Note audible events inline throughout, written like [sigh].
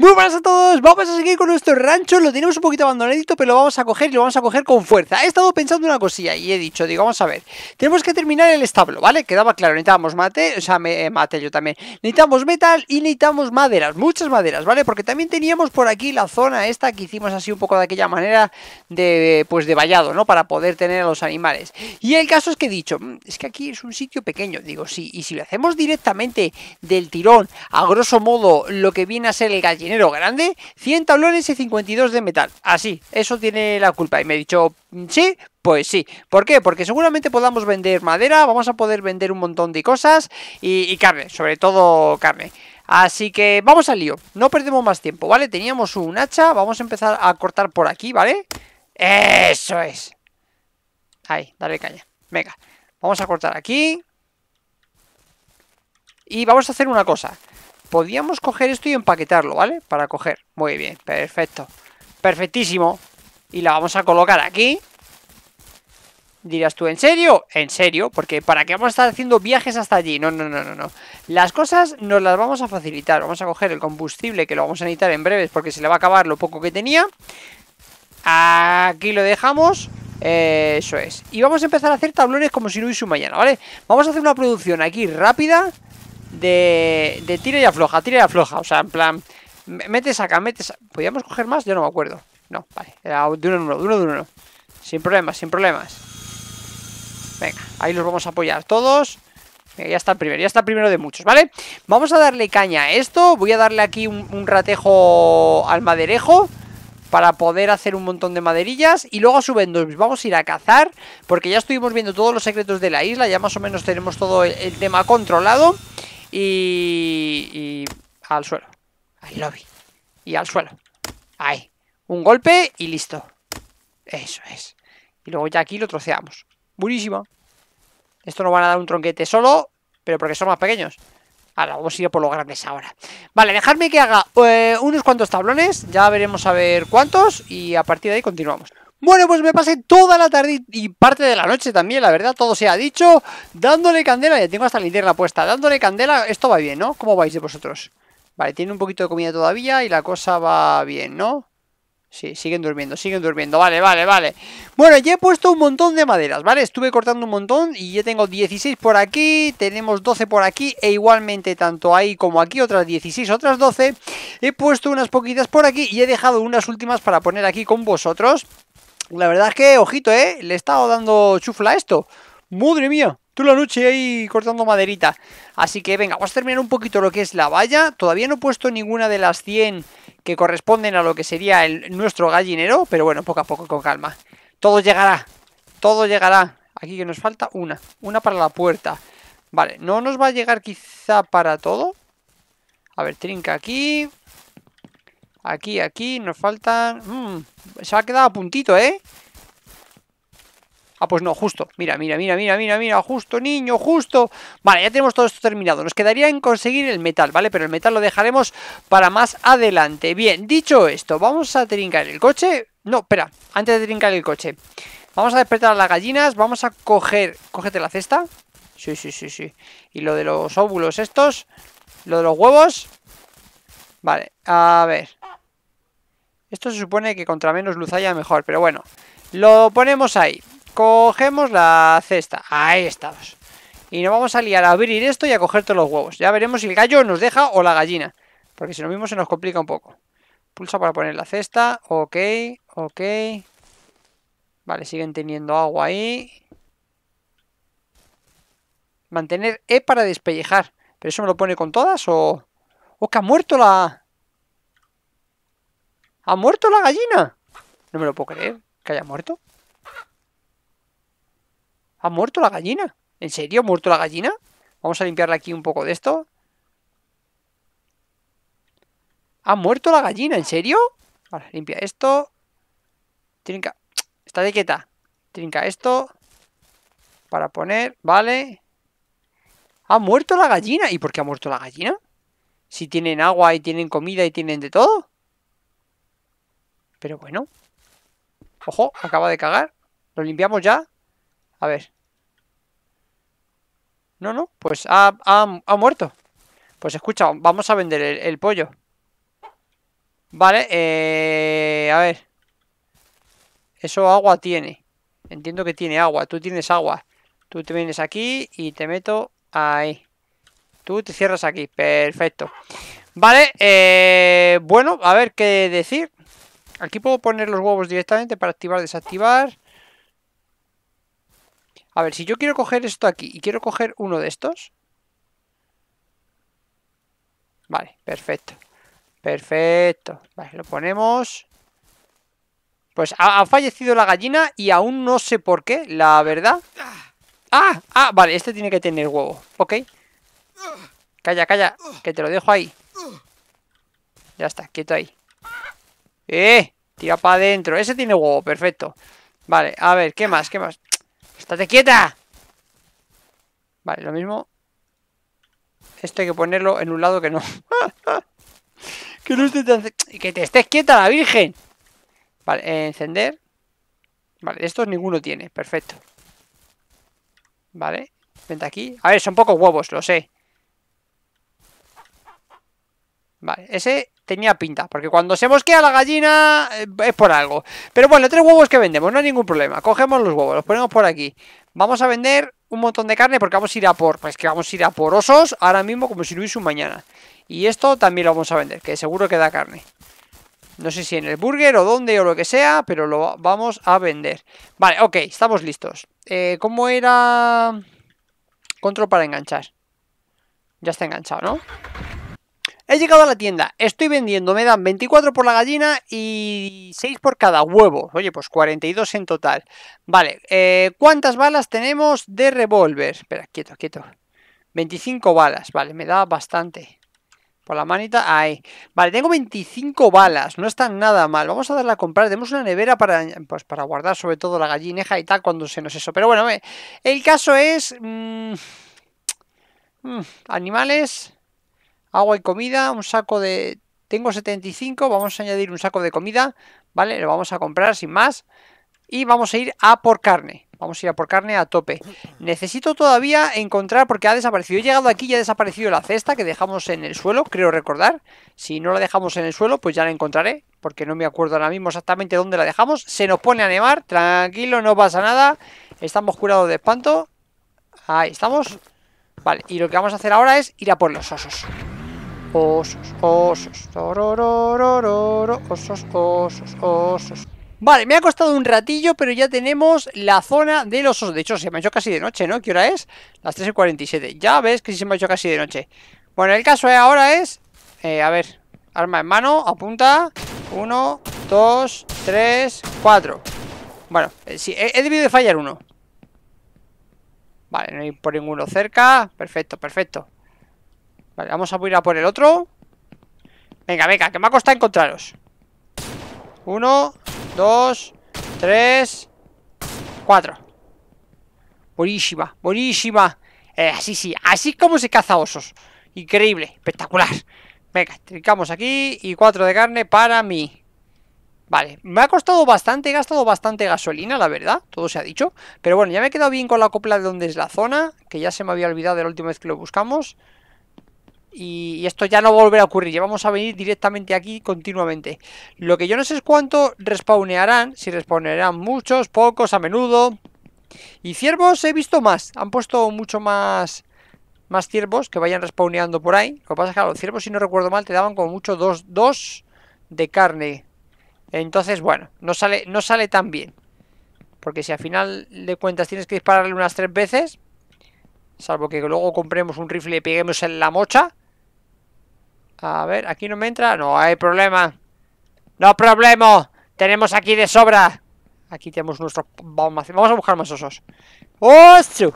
Muy buenas a todos, vamos a seguir con nuestro rancho, lo tenemos un poquito abandonadito, pero lo vamos a coger y lo vamos a coger con fuerza. He estado pensando una cosilla y he dicho, digo, vamos a ver, tenemos que terminar el establo, ¿vale? Quedaba claro, necesitábamos mate, o sea, eh, mate yo también, necesitamos metal y necesitamos maderas, muchas maderas, ¿vale? Porque también teníamos por aquí la zona esta que hicimos así un poco de aquella manera de, pues, de vallado, ¿no? Para poder tener a los animales. Y el caso es que he dicho, mm, es que aquí es un sitio pequeño, digo, sí, y si lo hacemos directamente del tirón, a grosso modo, lo que viene a ser el gallego, dinero grande, 100 tablones y 52 de metal. Así, eso tiene la culpa. Y me he dicho, mm, sí, pues sí. ¿Por qué? Porque seguramente podamos vender madera, vamos a poder vender un montón de cosas y, carne, sobre todo carne. Así que vamos al lío, no perdemos más tiempo, ¿vale? Teníamos un hacha, vamos a empezar a cortar por aquí, ¿vale? ¡Eso es! Ahí, dale caña. Venga, vamos a cortar aquí. Y vamos a hacer una cosa. Podíamos coger esto y empaquetarlo, ¿vale? Para coger. Muy bien, perfecto. Perfectísimo. Y la vamos a colocar aquí. Dirás tú, ¿en serio? En serio, porque ¿para qué vamos a estar haciendo viajes hasta allí? No, no, no, no, no. Las cosas nos las vamos a facilitar. Vamos a coger el combustible que lo vamos a necesitar en breves porque se le va a acabar lo poco que tenía. Aquí lo dejamos. Eh, eso es. Y vamos a empezar a hacer tablones como si no hubiese un mañana, ¿vale? Vamos a hacer una producción aquí rápida de, de y afloja, tira y afloja. O sea, en plan, metes acá, metes. ¿Podríamos coger más? Yo no me acuerdo. No, vale, de uno en uno, de uno en uno. Sin problemas, sin problemas. Venga, ahí los vamos a apoyar todos. ya está el primero, ya está el primero de muchos, ¿vale? Vamos a darle caña a esto. Voy a darle aquí un, ratejo al maderejo para poder hacer un montón de maderillas y luego su dos, vamos a ir a cazar porque ya estuvimos viendo todos los secretos de la isla, ya más o menos tenemos todo el tema controlado y, al suelo. Al lobby. Y al suelo. Ahí. Un golpe y listo. Eso es. Y luego ya aquí lo troceamos. Buenísimo Esto no van a dar un tronquete solo, pero porque son más pequeños. Ahora, vamos a ir por los grandes ahora. Vale, dejadme que haga eh, unos cuantos tablones. Ya veremos a ver cuántos. Y a partir de ahí continuamos. Bueno, pues me pasé toda la tarde y parte de la noche también, la verdad, todo se ha dicho, dándole candela, ya tengo hasta la linterna puesta, dándole candela, esto va bien, ¿no? ¿Cómo vais de vosotros? Vale, tiene un poquito de comida todavía y la cosa va bien, ¿no? Sí, siguen durmiendo, siguen durmiendo, vale, vale, vale Bueno, ya he puesto un montón de maderas, ¿vale? Estuve cortando un montón y ya tengo 16 por aquí, tenemos 12 por aquí E igualmente tanto ahí como aquí, otras 16, otras 12 He puesto unas poquitas por aquí y he dejado unas últimas para poner aquí con vosotros la verdad es que, ojito, ¿eh? Le he estado dando chufla a esto. ¡Madre mía! Toda la noche ahí cortando maderita. Así que venga, vamos a terminar un poquito lo que es la valla. Todavía no he puesto ninguna de las 100 que corresponden a lo que sería el, nuestro gallinero. Pero bueno, poco a poco, con calma. Todo llegará. Todo llegará. Aquí que nos falta una. Una para la puerta. Vale, no nos va a llegar quizá para todo. A ver, trinca aquí. Aquí, aquí, nos faltan... Mm, se ha quedado a puntito, ¿eh? Ah, pues no, justo. Mira, mira, mira, mira, mira, mira, justo, niño, justo. Vale, ya tenemos todo esto terminado. Nos quedaría en conseguir el metal, ¿vale? Pero el metal lo dejaremos para más adelante. Bien, dicho esto, vamos a trincar el coche. No, espera, antes de trincar el coche. Vamos a despertar a las gallinas, vamos a coger... Cógete la cesta. Sí, sí, sí, sí. Y lo de los óvulos estos, lo de los huevos. Vale, a ver. Esto se supone que contra menos luz haya mejor, pero bueno. Lo ponemos ahí. Cogemos la cesta. Ahí estamos. Y nos vamos a liar a abrir esto y a coger todos los huevos. Ya veremos si el gallo nos deja o la gallina. Porque si lo mismo se nos complica un poco. Pulsa para poner la cesta. Ok, ok. Vale, siguen teniendo agua ahí. Mantener E para despellejar. ¿Pero eso me lo pone con todas o...? ¡Oh, que ha muerto la...! ¿Ha muerto la gallina? No me lo puedo creer, que haya muerto. ¿Ha muerto la gallina? ¿En serio ha muerto la gallina? Vamos a limpiarle aquí un poco de esto. ¿Ha muerto la gallina? ¿En serio? Vale, limpia esto. Trinca. Está de quieta. Trinca esto. Para poner. Vale. ¿Ha muerto la gallina? ¿Y por qué ha muerto la gallina? Si tienen agua y tienen comida y tienen de todo. Pero bueno. Ojo, acaba de cagar. ¿Lo limpiamos ya? A ver. No, no, pues ha, ha, muerto. Pues escucha, vamos a vender el, pollo. Vale, eh, a ver. Eso agua tiene. Entiendo que tiene agua. Tú tienes agua. Tú te vienes aquí y te meto ahí. Tú te cierras aquí. Perfecto. Vale, eh, bueno, a ver qué decir. Aquí puedo poner los huevos directamente para activar, desactivar. A ver, si yo quiero coger esto aquí y quiero coger uno de estos. Vale, perfecto. Perfecto. Vale, lo ponemos. Pues ha, fallecido la gallina y aún no sé por qué, la verdad. ¡Ah! ¡Ah! Vale, este tiene que tener huevo. Ok. Calla, calla, que te lo dejo ahí. Ya está, quieto ahí. ¡Eh! Tira para adentro. Ese tiene huevo, perfecto. Vale, a ver, ¿qué más? ¿Qué más? ¡Estate quieta! Vale, lo mismo. Esto hay que ponerlo en un lado que no. [laughs] que no esté tan... Que te estés quieta la virgen. Vale, encender. Vale, estos ninguno tiene. Perfecto. Vale. Vente aquí. A ver, son pocos huevos, lo sé. Vale, ese tenía pinta, porque cuando se mosquea la gallina eh, es por algo. Pero bueno, tres huevos que vendemos, no hay ningún problema. Cogemos los huevos, los ponemos por aquí. Vamos a vender un montón de carne porque vamos a ir a por, pues que vamos a ir a por osos ahora mismo como si no hubiese un mañana. Y esto también lo vamos a vender, que seguro que da carne. No sé si en el burger o dónde o lo que sea, pero lo vamos a vender. Vale, ok, estamos listos. Eh, ¿Cómo era...? Control para enganchar. Ya está enganchado, ¿no? He llegado a la tienda, estoy vendiendo, me dan 24 por la gallina y 6 por cada huevo. Oye, pues 42 en total. Vale, eh, ¿cuántas balas tenemos de revólver? Espera, quieto, quieto. 25 balas, vale, me da bastante. Por la manita, ahí. Vale, tengo 25 balas, no están nada mal. Vamos a darla a comprar. Tenemos una nevera pues, para, guardar sobre todo la gallineja y tal cuando se nos eso. Pero bueno, el caso es... Mm, mm, animales agua y comida, un saco de... Tengo 75, vamos a añadir un saco de comida, ¿vale? Lo vamos a comprar sin más. Y vamos a ir a por carne. Vamos a ir a por carne a tope. Necesito todavía encontrar, porque ha desaparecido. He llegado aquí y ha desaparecido la cesta que dejamos en el suelo, creo recordar. Si no la dejamos en el suelo, pues ya la encontraré. Porque no me acuerdo ahora mismo exactamente dónde la dejamos. Se nos pone a nevar, tranquilo, no pasa nada. Estamos curados de espanto. Ahí estamos. Vale, y lo que vamos a hacer ahora es ir a por los osos. Osos, osos, osos, osos, osos. Vale, me ha costado un ratillo, pero ya tenemos la zona de los osos. De hecho, se me ha hecho casi de noche, ¿no? ¿Qué hora es? Las 3.47 Ya ves que se me ha hecho casi de noche. Bueno, el caso ¿eh? ahora es... Eh, a ver, arma en mano, apunta. Uno, dos, tres, cuatro Bueno, eh, sí, he, he debido de fallar uno. Vale, no hay por ninguno cerca. Perfecto, perfecto vamos a ir a por el otro. Venga, venga, que me ha costado encontraros. Uno, dos, tres, cuatro. Buenísima, buenísima. así eh, sí, así como se caza osos. Increíble, espectacular. Venga, trincamos aquí y cuatro de carne para mí. Vale, me ha costado bastante, he gastado bastante gasolina, la verdad, todo se ha dicho. Pero bueno, ya me he quedado bien con la copla de donde es la zona, que ya se me había olvidado de la última vez que lo buscamos y, esto ya no volverá a ocurrir, ya vamos a venir directamente aquí continuamente. Lo que yo no sé es cuánto respawnearán, si respawnearán muchos, pocos, a menudo. Y ciervos he visto más, han puesto mucho más más ciervos que vayan respawneando por ahí. Lo que pasa es que los ciervos, si no recuerdo mal, te daban como mucho dos, de carne. Entonces, bueno, no sale, no sale tan bien. Porque si al final de cuentas tienes que dispararle unas tres veces, salvo que luego compremos un rifle y peguemos en la mocha, a ver, aquí no me entra. No hay problema. No problema. Tenemos aquí de sobra. Aquí tenemos nuestro... Vamos a buscar más osos. ¡Oso!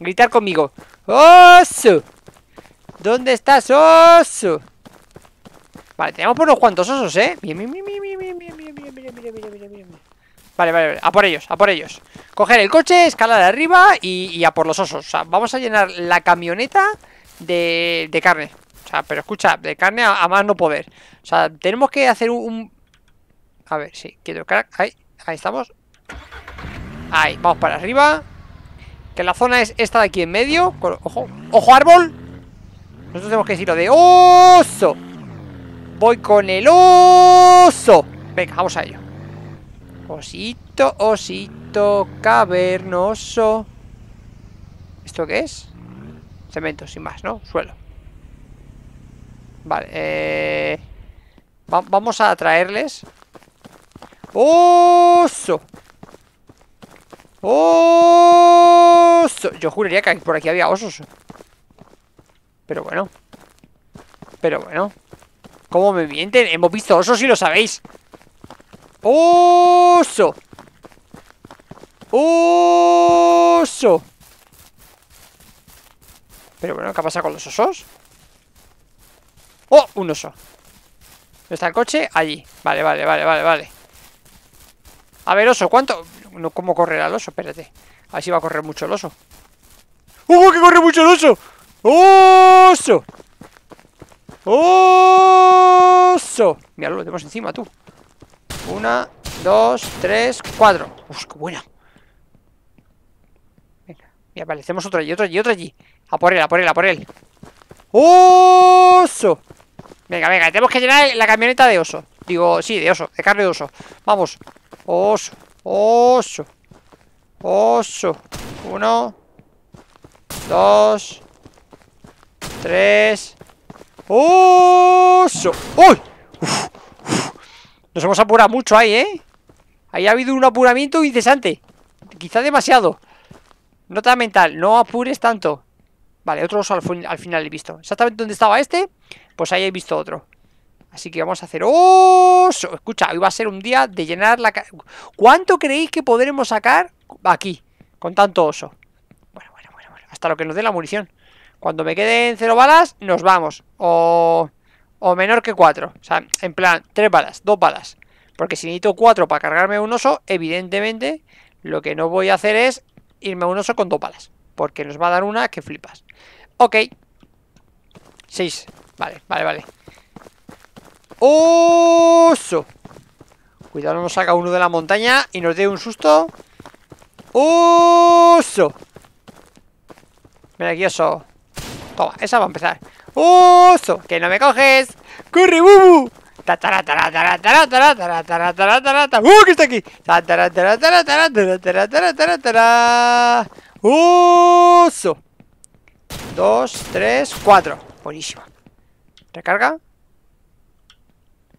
Gritar conmigo. ¡Oso! ¿Dónde estás, oso? Vale, tenemos por unos cuantos osos, ¿eh? Bien, bien, bien, bien, bien, bien, bien, Vale, vale, vale. A por ellos, a por ellos. Coger el coche, escalar arriba y, y a por los osos. O sea, vamos a llenar la camioneta de, de carne. O sea, pero escucha, de carne a, más no poder. O sea, tenemos que hacer un... A ver, sí, quiero crack. Ahí, ahí estamos. Ahí, vamos para arriba. Que la zona es esta de aquí en medio. Ojo, ojo árbol. Nosotros tenemos que decir lo de oso. Voy con el oso. Venga, vamos a ello. Osito, osito, cavernoso. ¿Esto qué es? Cemento, sin más, ¿no? Suelo. Vale, eh... vamos a traerles ¡Oso! ¡Oso! Yo juraría que por aquí había osos. Pero bueno. Pero bueno. ¿Cómo me mienten? Hemos visto osos y lo sabéis. ¡Oso! ¡Oso! Pero bueno, ¿qué pasa con los osos? ¡Oh! Un oso. ¿Dónde está el coche? Allí. Vale, vale, vale, vale, vale. A ver, oso, ¿cuánto? No, ¿Cómo correrá el oso? Espérate. A ver si va a correr mucho el oso. ¡Oh, que corre mucho el oso! ¡Oso! ¡Oso! Míralo, lo tenemos encima, tú. Una, dos, tres, cuatro. ¡Uf, qué buena! Venga, mira, vale, hacemos otro allí, otro allí, otro allí. A por él, a por él, a por él. ¡Oso! Venga, venga, tenemos que llenar la camioneta de oso. Digo, sí, de oso, de carne de oso. Vamos. Oso, oso, oso. Uno, dos, tres. ¡Oso! ¡Uy! Nos hemos apurado mucho ahí, ¿eh? Ahí ha habido un apuramiento incesante. Quizá demasiado. Nota mental, no apures tanto. Vale, otro oso al, final he visto. Exactamente donde estaba este, pues ahí he visto otro. Así que vamos a hacer oso. Escucha, hoy va a ser un día de llenar la... ¿Cuánto creéis que podremos sacar aquí? Con tanto oso. Bueno, bueno, bueno, bueno. Hasta lo que nos dé la munición. Cuando me queden cero balas, nos vamos. O, o menor que cuatro. O sea, en plan, tres balas, dos balas. Porque si necesito cuatro para cargarme un oso, evidentemente lo que no voy a hacer es irme a un oso con dos balas. Porque nos va a dar una que flipas. Ok. 6. Vale, vale, vale. ¡Oso! Cuidado, no nos saca uno de la montaña y nos dé un susto. ¡Oso! Mira aquí, oso. Toma, esa va a empezar. ¡Oso! ¡Que no me coges! ¡Corre, bubu! ¡Uh, que está aquí! ¡Oso! Dos, tres, cuatro. Buenísima. Recarga.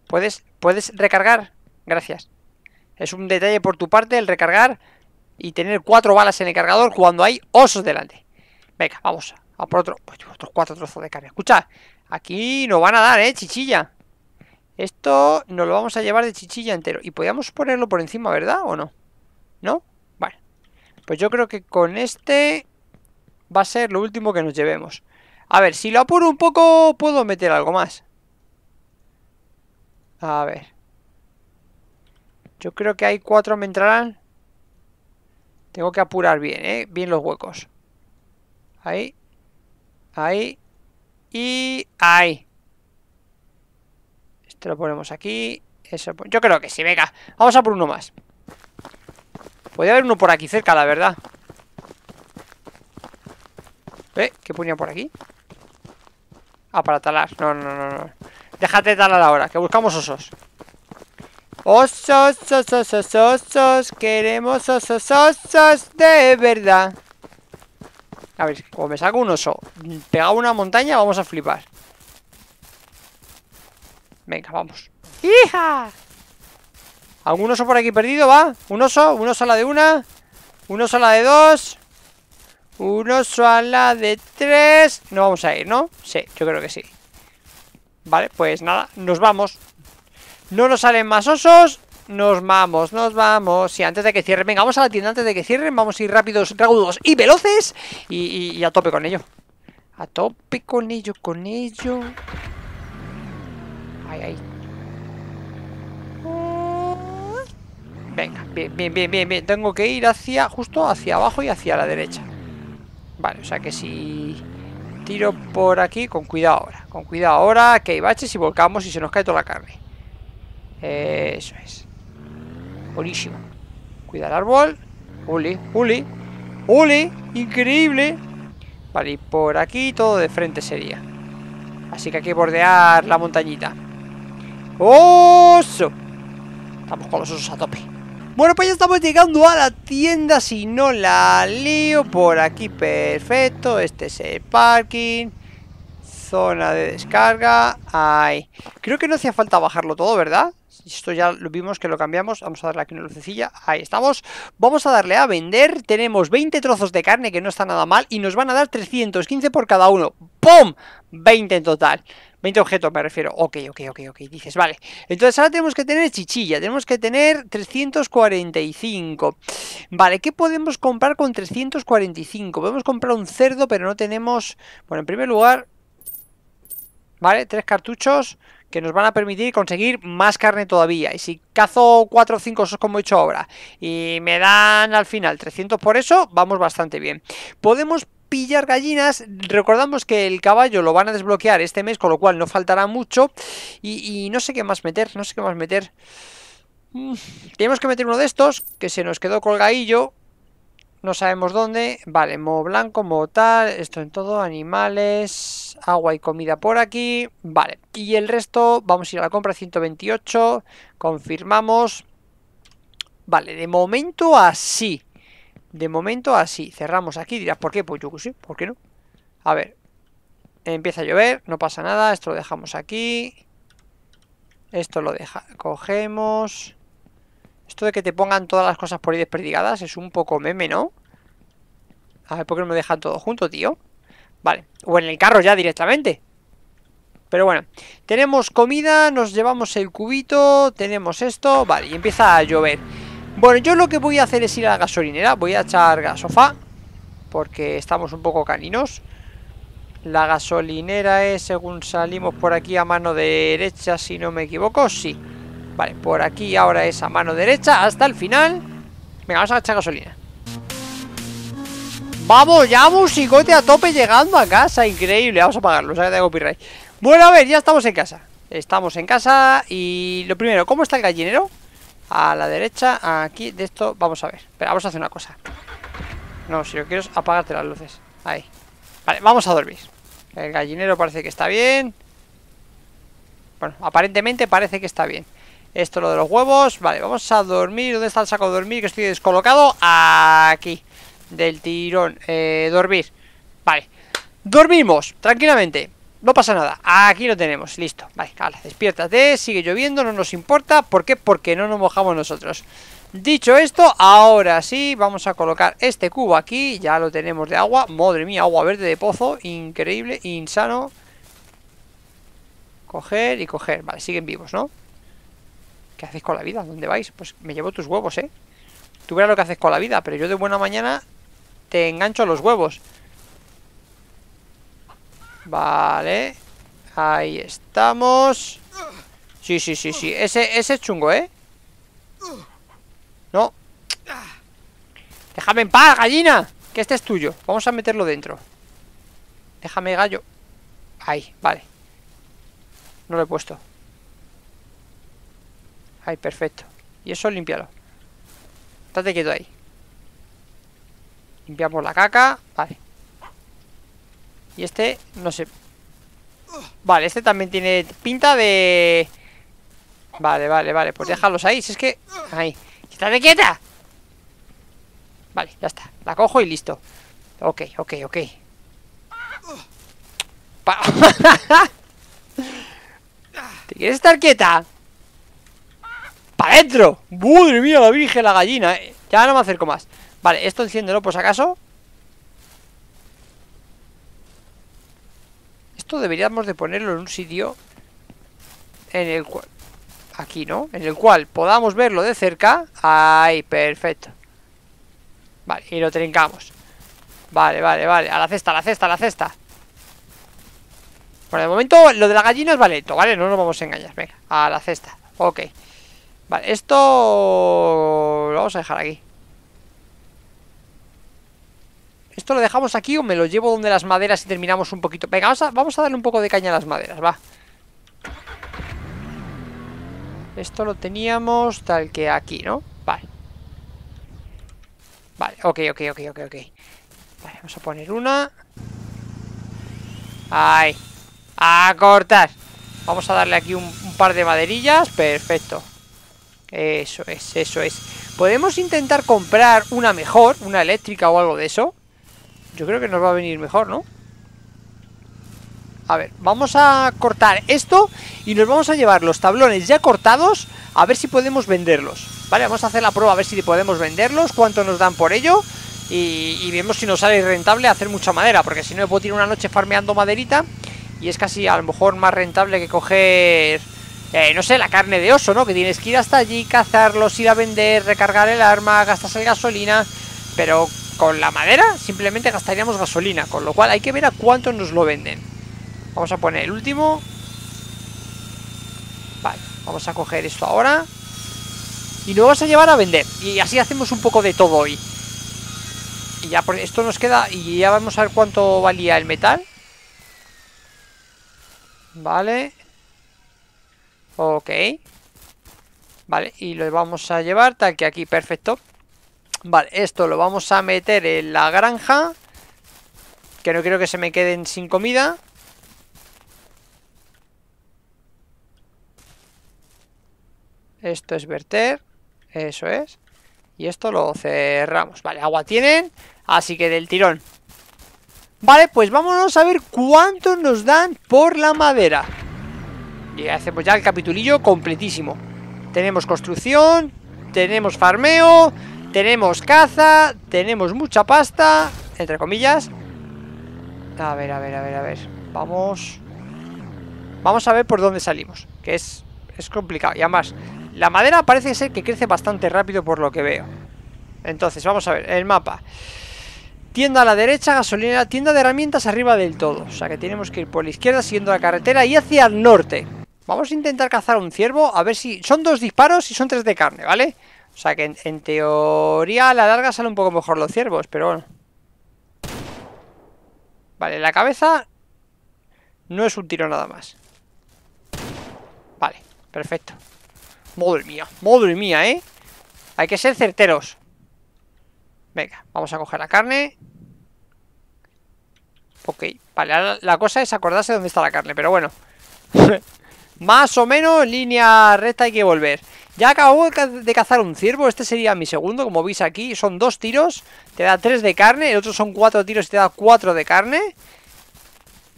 ¿Puedes, puedes recargar. Gracias. Es un detalle por tu parte el recargar y tener cuatro balas en el cargador cuando hay osos delante. Venga, vamos. A por otro, pues, otros cuatro trozos de carne. Escucha, aquí nos van a dar, ¿eh? Chichilla. Esto nos lo vamos a llevar de chichilla entero. Y podíamos ponerlo por encima, ¿verdad? ¿O no? ¿No? Vale. Pues yo creo que con este va a ser lo último que nos llevemos. A ver, si lo apuro un poco, puedo meter algo más. A ver. Yo creo que hay cuatro me entrarán. Tengo que apurar bien, ¿eh? Bien los huecos. Ahí. Ahí. Y ahí. Esto lo ponemos aquí. Eso, pues, yo creo que sí, venga. Vamos a por uno más. Podría haber uno por aquí cerca, la verdad. ¿Eh? ¿Qué ponía por aquí? Ah, para talar. No, no, no, no. Déjate talar ahora, que buscamos osos. Osos, osos, osos, osos. Queremos osos, osos de verdad. A ver, como me saco un oso pegado a una montaña, vamos a flipar. Venga, vamos. ¡Hija! ¿Algún oso por aquí perdido? ¿Va? ¿Un oso? ¿Un oso a la de una? ¿Un oso a la de dos? Un oso a la de tres. No vamos a ir, ¿no? Sí, yo creo que sí. Vale, pues nada, nos vamos. No nos salen más osos. Nos vamos, nos vamos. Y antes de que cierren. Venga, vamos a la tienda antes de que cierren. Vamos a ir rápidos, rápidos y veloces. Y, a tope con ello. A tope con ello, con ello. Ay, ay. Venga, bien, bien, bien, bien, bien. Tengo que ir hacia, justo hacia abajo y hacia la derecha. Vale, o sea que si tiro por aquí, con cuidado ahora. Con cuidado ahora, que hay baches y volcamos y se nos cae toda la carne. Eh, eso es. Buenísimo. Cuida el árbol. Uli, uli, uli. Increíble. Vale, y por aquí todo de frente sería. Así que hay que bordear la montañita. ¡Oso! Estamos con los osos a tope. Bueno, pues ya estamos llegando a la tienda, si no la lío, por aquí perfecto, este es el parking, zona de descarga, ahí. Creo que no hacía falta bajarlo todo, ¿verdad? Esto ya lo vimos que lo cambiamos, vamos a darle aquí una lucecilla, ahí estamos. Vamos a darle a vender, tenemos 20 trozos de carne que no está nada mal y nos van a dar 315 por cada uno. ¡pum! 20 en total. 20 objetos me refiero. Ok, ok, ok, ok. Dices, vale. Entonces ahora tenemos que tener chichilla. Tenemos que tener 345. Vale, ¿qué podemos comprar con 345? Podemos comprar un cerdo, pero no tenemos... Bueno, en primer lugar... Vale, tres cartuchos que nos van a permitir conseguir más carne todavía. Y si cazo 4 o 5 esos como he hecho ahora y me dan al final 300 por eso, vamos bastante bien. Podemos pillar gallinas. Recordamos que el caballo lo van a desbloquear este mes, con lo cual no faltará mucho. Y, no sé qué más meter, no sé qué más meter. Mm, tenemos que meter uno de estos, que se nos quedó colgadillo. No sabemos dónde. Vale, mo blanco, mo tal. Esto en todo, animales, agua y comida por aquí. Vale, y el resto, vamos a ir a la compra 128. Confirmamos. Vale, de momento así. De momento así, cerramos aquí, dirás, ¿por qué? Pues yo que sí, ¿por qué no? A ver, empieza a llover, no pasa nada, esto lo dejamos aquí. Esto lo deja, cogemos. Esto de que te pongan todas las cosas por ahí desperdigadas es un poco meme, ¿no? A ver, ¿por qué no me dejan todo junto, tío? Vale, o en el carro ya directamente. Pero bueno, tenemos comida, nos llevamos el cubito, tenemos esto, vale, y empieza a llover. Bueno, yo lo que voy a hacer es ir a la gasolinera. Voy a echar gasofa. Porque estamos un poco caninos. La gasolinera es según salimos por aquí a mano derecha, si no me equivoco. Sí. Vale, por aquí ahora es a mano derecha hasta el final. Venga, vamos a echar gasolina. Vamos, ya musicote a tope llegando a casa. Increíble. Vamos a pagarlo, o Bueno, a ver, ya estamos en casa. Estamos en casa y lo primero, ¿cómo está el gallinero? a la derecha, aquí, de esto, vamos a ver. Pero vamos a hacer una cosa. No, si lo quiero apagarte las luces. Ahí. Vale, vamos a dormir. El gallinero parece que está bien. Bueno, aparentemente parece que está bien. Esto lo de los huevos. Vale, vamos a dormir. ¿Dónde está el saco de dormir? Que estoy descolocado. Aquí. Del tirón. Eh, dormir. Vale. Dormimos, tranquilamente. No pasa nada, aquí lo tenemos, listo Vale, vale, despiértate, sigue lloviendo, no nos importa ¿Por qué? Porque no nos mojamos nosotros Dicho esto, ahora sí Vamos a colocar este cubo aquí Ya lo tenemos de agua, madre mía, agua verde de pozo Increíble, insano Coger y coger, vale, siguen vivos, ¿no? ¿Qué hacéis con la vida? ¿Dónde vais? Pues me llevo tus huevos, ¿eh? Tú verás lo que haces con la vida Pero yo de buena mañana te engancho los huevos Vale. Ahí estamos. Sí, sí, sí, sí. Ese, ese es chungo, ¿eh? No. Déjame en paz, gallina. Que este es tuyo. Vamos a meterlo dentro. Déjame, gallo. Ahí, vale. No lo he puesto. Ahí, perfecto. Y eso límpialo. Estate quieto ahí. Limpiamos la caca. Vale. Y este, no sé Vale, este también tiene pinta de... Vale, vale, vale Pues déjalos ahí, si es que... Ahí ¡Estate quieta! Vale, ya está La cojo y listo Ok, ok, ok [laughs] ¿Te quieres estar quieta? ¡Para adentro! ¡Madre mía, la virgen, la gallina! Eh. Ya no me acerco más Vale, esto enciéndelo por si acaso deberíamos de ponerlo en un sitio en el cual... Aquí, ¿no? En el cual podamos verlo de cerca. Ahí, perfecto. Vale, y lo trincamos. Vale, vale, vale. A la cesta, a la cesta, a la cesta. Bueno, de momento lo de la gallina es valeto, ¿vale? No nos vamos a engañar. Venga, a la cesta. Ok. Vale, esto... Lo vamos a dejar aquí. ¿Esto lo dejamos aquí o me lo llevo donde las maderas y terminamos un poquito? Venga, vamos a, darle un poco de caña a las maderas, va. Esto lo teníamos tal que aquí, ¿no? Vale. Vale, ok, ok, ok, ok, ok. Vale, vamos a poner una. Ahí. A cortar. Vamos a darle aquí un par de maderillas. Perfecto. Eso es, eso es. Podemos intentar comprar una mejor, una eléctrica o algo de eso. Yo creo que nos va a venir mejor, ¿no? A ver, vamos a cortar esto y nos vamos a llevar los tablones ya cortados a ver si podemos venderlos. Vale, vamos a hacer la prueba a ver si podemos venderlos, cuánto nos dan por ello y, vemos si nos sale rentable hacer mucha madera, porque si no puedo tirar una noche farmeando maderita y es casi a lo mejor más rentable que coger, eh, no sé, la carne de oso, ¿no? Que tienes que ir hasta allí, cazarlos, ir a vender, recargar el arma, el gasolina, pero con la madera simplemente gastaríamos gasolina, con lo cual hay que ver a cuánto nos lo venden. Vamos a poner el último. Vale, vamos a coger esto ahora. Y lo vamos a llevar a vender. Y así hacemos un poco de todo hoy. Y ya por esto nos queda... Y ya vamos a ver cuánto valía el metal. Vale. Ok. Vale, y lo vamos a llevar tal que aquí, perfecto. Vale, esto lo vamos a meter en la granja. Que no quiero que se me queden sin comida. Esto es verter. Eso es. Y esto lo cerramos. Vale, agua tienen. Así que del tirón. Vale, pues vámonos a ver cuánto nos dan por la madera. Y hacemos ya el capitulillo completísimo. Tenemos construcción, tenemos farmeo, tenemos caza, tenemos mucha pasta, entre comillas. A ver, a ver, a ver, a ver. Vamos. Vamos a ver por dónde salimos, que es, es complicado. Y además, la madera parece ser que crece bastante rápido por lo que veo. Entonces, vamos a ver, el mapa. Tienda a la derecha, gasolina, tienda de herramientas arriba del todo. O sea que tenemos que ir por la izquierda siguiendo la carretera y hacia el norte. Vamos a intentar cazar un ciervo, a ver si... Son dos disparos y son tres de carne, ¿vale? vale o sea que en, teoría a la larga sale un poco mejor los ciervos, pero bueno. Vale, la cabeza no es un tiro nada más. Vale, perfecto. Madre mía, madre mía, ¿eh? Hay que ser certeros. Venga, vamos a coger la carne. Ok, vale, ahora la cosa es acordarse dónde está la carne, pero bueno. [laughs] Más o menos línea recta hay que volver. Ya acabo de cazar un ciervo, este sería mi segundo, como veis aquí. Son dos tiros, te da tres de carne, el otro son cuatro tiros y te da cuatro de carne.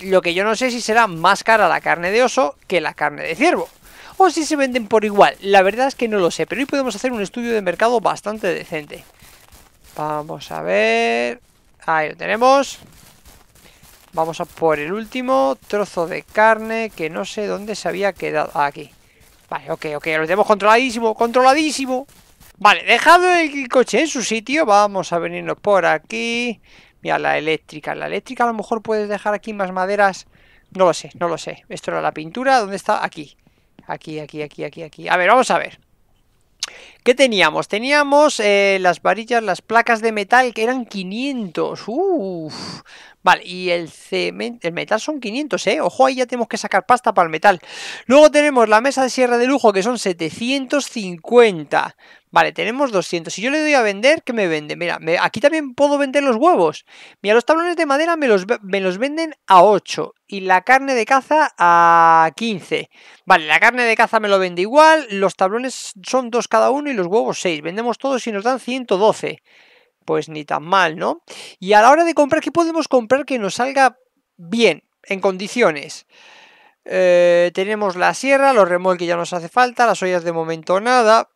Lo que yo no sé si será más cara la carne de oso que la carne de ciervo. O si se venden por igual, la verdad es que no lo sé, pero hoy podemos hacer un estudio de mercado bastante decente. Vamos a ver... Ahí lo tenemos. Vamos a por el último trozo de carne que no sé dónde se había quedado. Ah, aquí. Vale, ok, ok, lo tenemos controladísimo, controladísimo. Vale, dejado el coche en su sitio, vamos a venirnos por aquí. Mira, la eléctrica, la eléctrica a lo mejor puedes dejar aquí más maderas. No lo sé, no lo sé. Esto era la pintura, ¿dónde está? Aquí. Aquí, aquí, aquí, aquí, aquí. A ver, vamos a ver. ¿Qué teníamos? Teníamos eh, las varillas, las placas de metal, que eran 500. Uf. Vale, y el, cemento, el metal son 500, ¿eh? Ojo, ahí ya tenemos que sacar pasta para el metal. Luego tenemos la mesa de sierra de lujo, que son 750. Vale, tenemos 200. Si yo le doy a vender, ¿qué me vende? Mira, aquí también puedo vender los huevos. Mira, los tablones de madera me los, me los venden a 8 y la carne de caza a 15. Vale, la carne de caza me lo vende igual, los tablones son 2 cada uno y los huevos 6. Vendemos todos y nos dan 112 pues ni tan mal, ¿no? Y a la hora de comprar, ¿qué podemos comprar que nos salga bien, en condiciones? Eh, tenemos la sierra, los remolques ya nos hace falta, las ollas de momento nada,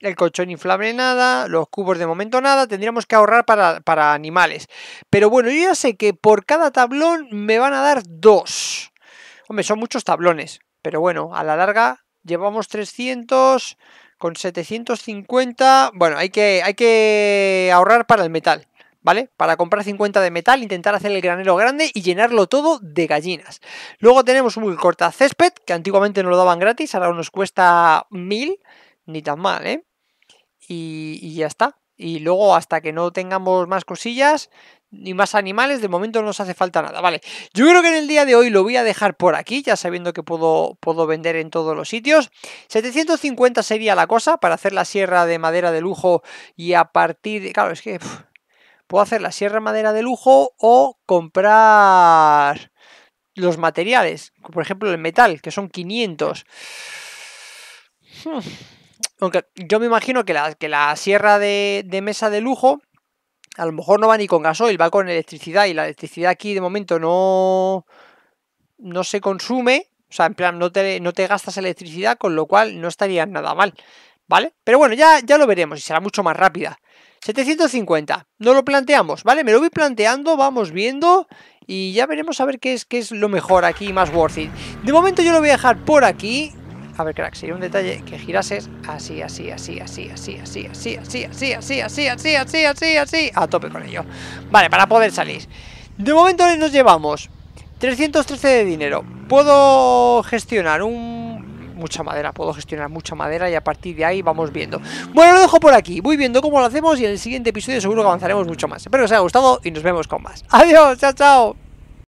el colchón inflable nada, los cubos de momento nada, tendríamos que ahorrar para, para animales. Pero bueno, yo ya sé que por cada tablón me van a dar dos. Hombre, son muchos tablones, pero bueno, a la larga llevamos 300... Con 750, bueno, hay que, hay que ahorrar para el metal. ¿vale? Para comprar 50 de metal, intentar hacer el granero grande y llenarlo todo de gallinas. Luego tenemos un corta césped, que antiguamente nos lo daban gratis, ahora nos cuesta 1000, ni tan mal, ¿eh? Y, y, ya está. Y luego hasta que no tengamos más cosillas, ni más animales, de momento no nos hace falta nada, vale. Yo creo que en el día de hoy lo voy a dejar por aquí, ya sabiendo que puedo, puedo vender en todos los sitios. 750 sería la cosa para hacer la sierra de madera de lujo y a partir de... Claro, es que... puedo hacer la sierra de madera de lujo o comprar los materiales, por ejemplo el metal, que son 500. Hmm. Aunque yo me imagino que la, que la sierra de mesa de lujo a lo mejor no va ni con gasoil, va con electricidad y la electricidad aquí de momento no, no se consume, o sea, en plan, no te, no te gastas electricidad, con lo cual no estaría nada mal, ¿vale? Pero bueno, ya, ya lo veremos y será mucho más rápida. 750, no lo planteamos, ¿vale? Me lo voy planteando, vamos viendo y ya veremos a ver qué es, qué es lo mejor aquí, más worth it. De momento yo lo voy a dejar por aquí, a ver, crack, sería un detalle que girases así, así, así, así, así, así, así, así, así, así, así, así, así, así, así, a tope con ello. Vale, para poder salir. De momento nos llevamos 313 de dinero. Puedo gestionar un... Mucha madera, puedo gestionar mucha madera y a partir de ahí vamos viendo. Bueno, lo dejo por aquí. Voy viendo cómo lo hacemos y en el siguiente episodio seguro que avanzaremos mucho más. Espero que os haya gustado y nos vemos con más. Adiós, chao, chao.